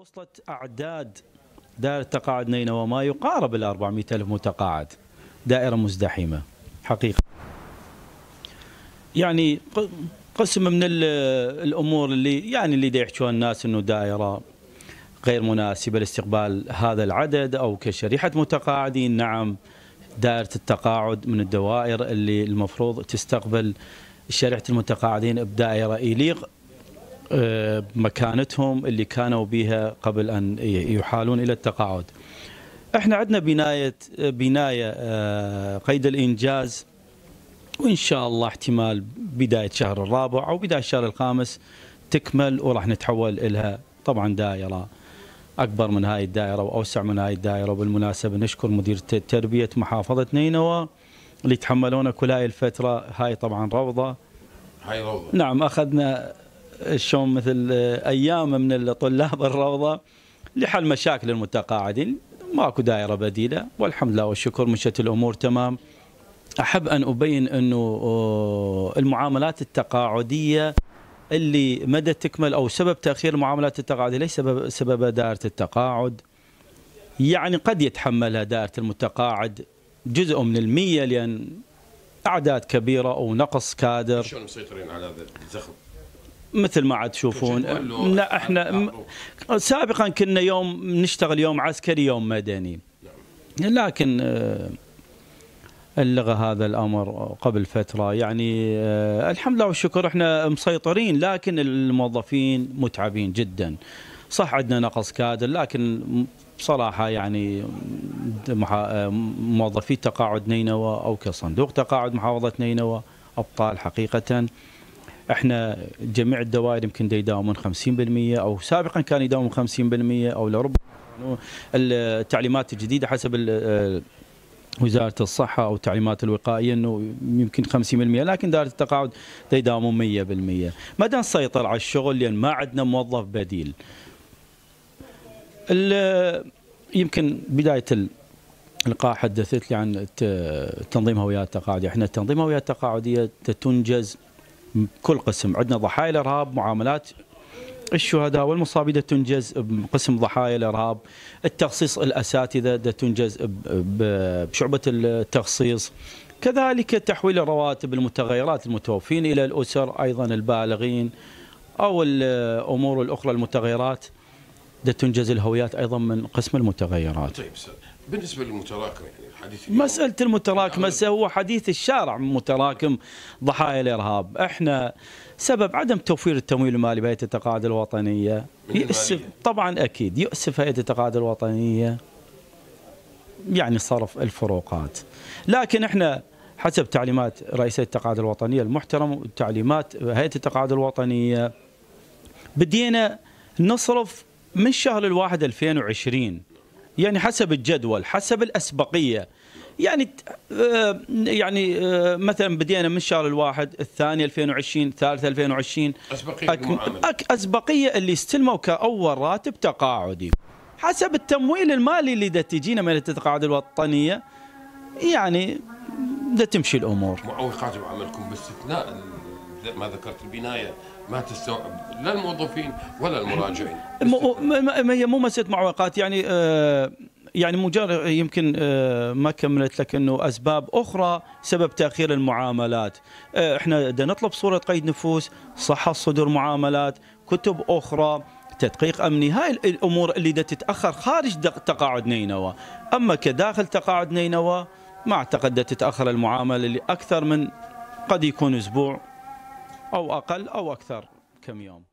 وصلت أعداد دائرة تقاعد نينوى ما يقارب ال 400 ألف متقاعد دائرة مزدحمة حقيقة يعني قسم من الأمور اللي يعني اللي يحكوها الناس أنه دائرة غير مناسبة لاستقبال هذا العدد أو كشريحة متقاعدين نعم دائرة التقاعد من الدوائر اللي المفروض تستقبل شريحة المتقاعدين بدائرة يليق آه، مكانتهم اللي كانوا بها قبل أن يحالون إلى التقاعد احنا عندنا بناية بناية آه، قيد الإنجاز وإن شاء الله احتمال بداية شهر الرابع أو بداية الشهر الخامس تكمل وراح نتحول إلها طبعا دائرة أكبر من هاي الدائرة وأوسع من هاي الدائرة وبالمناسبة نشكر مدير تربية محافظة نينوى اللي تحملونا كل هاي الفترة هاي طبعا روضة هاي روضة نعم أخذنا شلون مثل ايام من الطلاب الروضه لحل مشاكل المتقاعدين ماكو دائره بديله والحمد لله والشكر مشت الامور تمام احب ان ابين انه المعاملات التقاعديه اللي مدى تكمل او سبب تاخير المعاملات التقاعديه ليس سبب سبب دائره التقاعد يعني قد يتحملها دائره المتقاعد جزء من المية لأن أعداد كبيرة أو نقص كادر شلون مسيطرين على هذا الزخم؟ مثل ما عاد تشوفون لا احنا سابقا كنا يوم نشتغل يوم عسكري يوم مدني لكن آه، اللغة هذا الامر قبل فتره يعني آه، الحمد لله والشكر احنا مسيطرين لكن الموظفين متعبين جدا صح عندنا نقص كادر لكن بصراحة يعني آه، موظفي تقاعد نينوى أو كصندوق تقاعد محافظة نينوى أبطال حقيقة احنا جميع الدوائر يمكن يداومون 50% او سابقا كان يداومون 50% او لربما التعليمات الجديده حسب آه، وزاره الصحه او التعليمات الوقائيه انه يمكن 50% لكن دائره التقاعد يداومون 100% ما نسيطر على الشغل لان ما عندنا موظف بديل يمكن بدايه اللقاء حدثت لي عن تنظيم هويات تقاعدية احنا تنظيم هويات تقاعدية تنجز كل قسم عندنا ضحايا الارهاب معاملات الشهداء والمصابين تنجز بقسم ضحايا الارهاب التخصيص الاساتذه تنجز بشعبه التخصيص كذلك تحويل الرواتب المتغيرات المتوفين الى الاسر ايضا البالغين او الامور الاخرى المتغيرات تنجز الهويات ايضا من قسم المتغيرات. طيب بالنسبه للمتراكم يعني الحديث اليوم مساله المتراكم هسه هو حديث الشارع متراكم ضحايا الارهاب، احنا سبب عدم توفير التمويل المالي بهيئه التقاعد الوطنيه يؤسف طبعا اكيد يؤسف هيئه التقاعد الوطنيه يعني صرف الفروقات لكن احنا حسب تعليمات رئيس التقاعد الوطنيه المحترم وتعليمات هيئه التقاعد الوطنيه بدينا نصرف من شهر الواحد 2020 يعني حسب الجدول حسب الاسبقيه يعني آه، يعني آه، مثلا بدينا من الشهر الواحد الثاني 2020 الثالث 2020 اسبقيه أك... أك... اسبقيه اللي استلموا كاول راتب تقاعدي حسب التمويل المالي اللي تجينا من التقاعد الوطنيه يعني دا تمشي الامور معوقات عملكم باستثناء ما ذكرت البنايه ما تستوعب لا الموظفين ولا المراجعين ما هي مو مساله معوقات يعني آه، يعني مجرد يمكن آه، ما كملت لك انه اسباب اخرى سبب تاخير المعاملات آه، احنا بدنا نطلب صوره قيد نفوس صحه صدور معاملات كتب اخرى تدقيق امني هاي الامور اللي تتاخر خارج تقاعد نينوى اما كداخل تقاعد نينوى ما اعتقد تتاخر المعامله لاكثر من قد يكون اسبوع أو أقل أو أكثر كم يوم